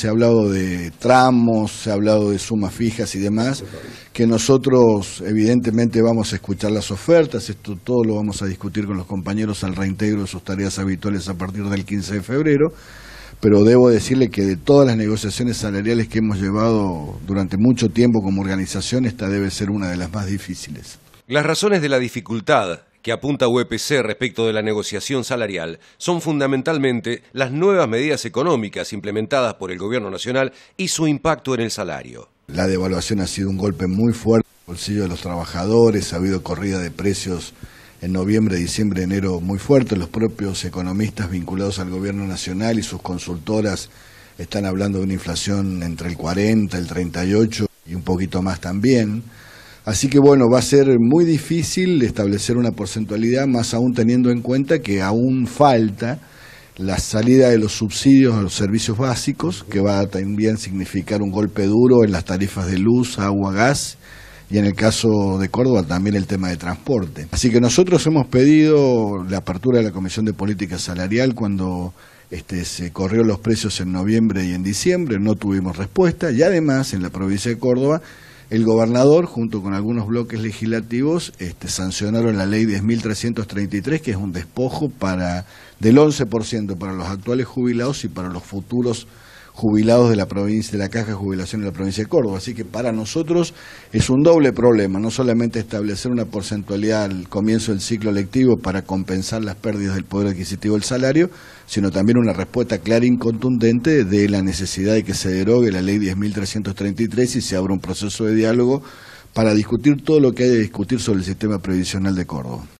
se ha hablado de tramos, se ha hablado de sumas fijas y demás, que nosotros evidentemente vamos a escuchar las ofertas, esto todo lo vamos a discutir con los compañeros al reintegro de sus tareas habituales a partir del 15 de febrero, pero debo decirle que de todas las negociaciones salariales que hemos llevado durante mucho tiempo como organización, esta debe ser una de las más difíciles. Las razones de la dificultad que apunta UPC e respecto de la negociación salarial son fundamentalmente las nuevas medidas económicas implementadas por el Gobierno Nacional y su impacto en el salario. La devaluación ha sido un golpe muy fuerte el bolsillo de los trabajadores, ha habido corrida de precios en noviembre, diciembre, enero muy fuerte, los propios economistas vinculados al Gobierno Nacional y sus consultoras están hablando de una inflación entre el 40, el 38 y un poquito más también. Así que bueno, va a ser muy difícil establecer una porcentualidad, más aún teniendo en cuenta que aún falta la salida de los subsidios a los servicios básicos, que va a también significar un golpe duro en las tarifas de luz, agua, gas y en el caso de Córdoba también el tema de transporte. Así que nosotros hemos pedido la apertura de la Comisión de Política Salarial cuando este, se corrieron los precios en noviembre y en diciembre, no tuvimos respuesta y además en la provincia de Córdoba el gobernador, junto con algunos bloques legislativos, este, sancionaron la ley 10.333, que es un despojo para del 11% para los actuales jubilados y para los futuros jubilados de la provincia, de la Caja de Jubilación de la provincia de Córdoba. Así que para nosotros es un doble problema, no solamente establecer una porcentualidad al comienzo del ciclo lectivo para compensar las pérdidas del poder adquisitivo del salario, sino también una respuesta clara y contundente de la necesidad de que se derogue la ley 10.333 y se abra un proceso de diálogo para discutir todo lo que hay que discutir sobre el sistema previsional de Córdoba.